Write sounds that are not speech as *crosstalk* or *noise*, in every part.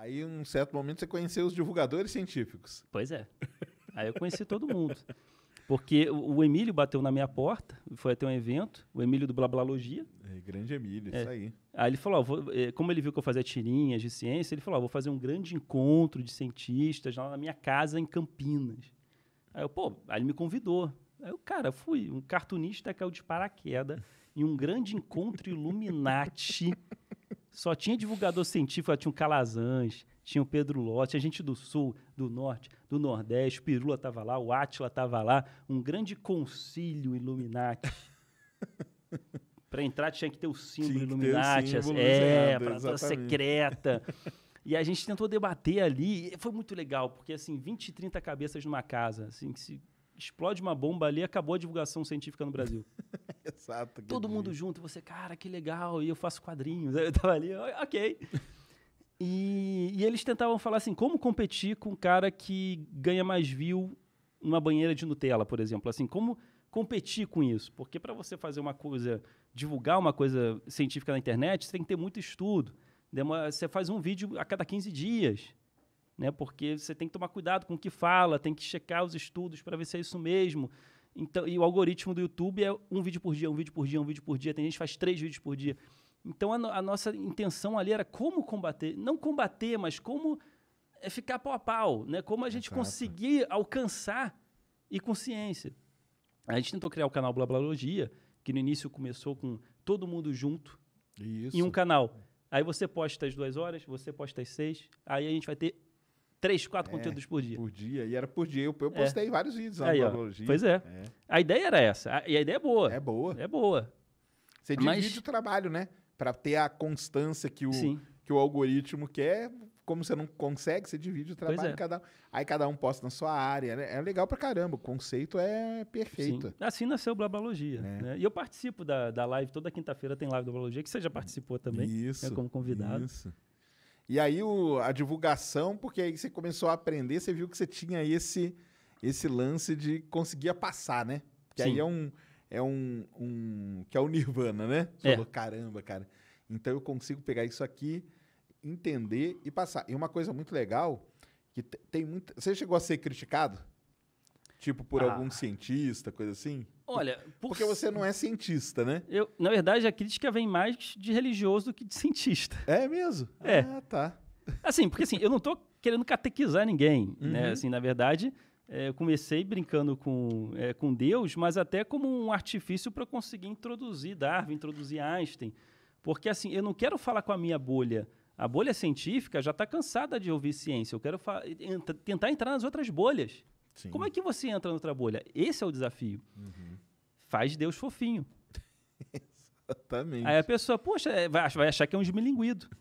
Aí, em um certo momento, você conheceu os divulgadores científicos. Pois é. Aí eu conheci todo mundo. Porque o Emílio bateu na minha porta, foi até um evento, o Emílio do Blablalogia. É, grande Emílio, é. isso aí. Aí ele falou, ó, vou, eh, como ele viu que eu fazia tirinhas de ciência, ele falou, ó, vou fazer um grande encontro de cientistas lá na minha casa em Campinas. Aí eu, pô, aí ele me convidou. Aí eu, cara, fui. Um cartunista que caiu é de paraquedas em um grande encontro Illuminati *laughs* Só tinha divulgador científico, tinha o Calazans, tinha o Pedro Lotti, a gente do Sul, do Norte, do Nordeste, o Pirula estava lá, o Átila estava lá, um grande concílio Illuminati. *laughs* para entrar tinha que ter o símbolo tinha Illuminati, o símbolo é, para secreta. *laughs* E a gente tentou debater ali, foi muito legal, porque assim, 20, 30 cabeças numa casa, assim, que se explode uma bomba ali, acabou a divulgação científica no Brasil. *laughs* Exato. Todo mundo junto, você, cara, que legal, e eu faço quadrinhos. *laughs* Eu tava ali, ok. e, e, eles tentavam falar assim, como competir com um cara que ganha mais view numa banheira de Nutella, por exemplo. Assim, como competir com isso? Porque para você fazer uma coisa, divulgar uma coisa científica na internet, você tem que ter muito estudo. Demora, você faz um vídeo a cada 15 dias né? Porque você tem que tomar cuidado com o que fala, tem que checar os estudos para ver se é isso mesmo. Então, e o algoritmo do YouTube é um vídeo por dia, um vídeo por dia, um vídeo por dia. Tem gente que faz três vídeos por dia. Então, a, no, a nossa intenção ali era como combater, não combater, mas como é ficar pau a pau, né? Como a gente Exato. conseguir alcançar e consciência. A gente tentou criar o canal Blablalogia, que no início começou com todo mundo junto Isso. em um canal. Aí você posta às duas horas, você posta às seis, aí a gente vai ter três, quatro é, conteúdos por dia. Por dia, e era por dia. Eu, eu é. postei é. vários vídeos na analogia. Pois é. é. A ideia era essa. e a ideia é boa. É boa. É boa. Você Mas... divide o trabalho, né? Para ter a constância que o, que o algoritmo quer. Como você não consegue, você divide o trabalho. É. Cada, aí cada um posta na sua área. Né? É legal para caramba. O conceito é perfeito. Sim. Assim nasceu o Blabalogia. É. Né? E eu participo da, da live. Toda quinta-feira tem live do Blabalogia, que você já participou também. Né, Isso. Né? Como convidado. Isso. E aí o, a divulgação, porque aí você começou a aprender, você viu que você tinha esse, esse lance de conseguia passar, né? Que aí é um. É um, um. Que é o Nirvana, né? Você é. falou, caramba, cara. Então eu consigo pegar isso aqui, entender e passar. E uma coisa muito legal, que tem muita. Você chegou a ser criticado? Tipo por ah. algum cientista, coisa assim? Olha, por... porque você não é cientista, né? Eu, na verdade, a crítica vem mais de religioso do que de cientista. É mesmo? É. Ah, tá. Assim, porque assim, eu não tô querendo catequizar ninguém, né? uhum. né? Assim, na verdade, é, eu comecei brincando com, é, com Deus, mas até como um artifício para conseguir introduzir Darwin, introduzir Einstein. Porque assim, eu não quero falar com a minha bolha. A bolha científica já está cansada de ouvir ciência. Eu quero tentar entrar nas outras bolhas. Sim. Como é que você entra no outra bolha? Esse é o desafio. Uhum. Faz Deus fofinho. *laughs* Exatamente. Aí a pessoa, poxa, é, vai achar que é um esmilinguido. *laughs*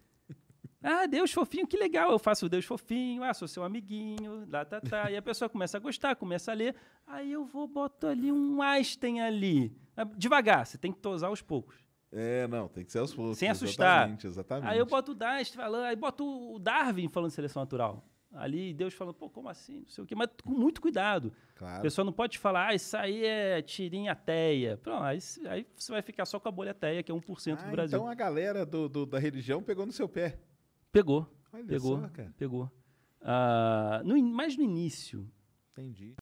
Ah, Deus fofinho, que legal, eu faço Deus fofinho, ah, sou seu amiguinho, lá, tá, tá. E a pessoa começa a gostar, começa a ler. Aí eu vou, boto ali um Einstein ali. Ah, devagar, você tem que tosar aos poucos. É, não, tem que ser aos poucos. Sem assustar. Exatamente, exatamente. Aí eu boto o Einstein falando, aí boto o Darwin falando de seleção natural ali, Deus falando, pô, como assim? Não sei o quê, mas com muito cuidado. Claro. A pessoa não pode falar, ah, isso aí é tirinha ateia. Pronto, aí, aí você vai ficar só com a bolha ateia, que é 1% ah, do Brasil. Então a galera do, do, da religião pegou no seu pé. Pegou. Olha pegou, só, cara. Pegou. Ah, no, mais no início. Entendi.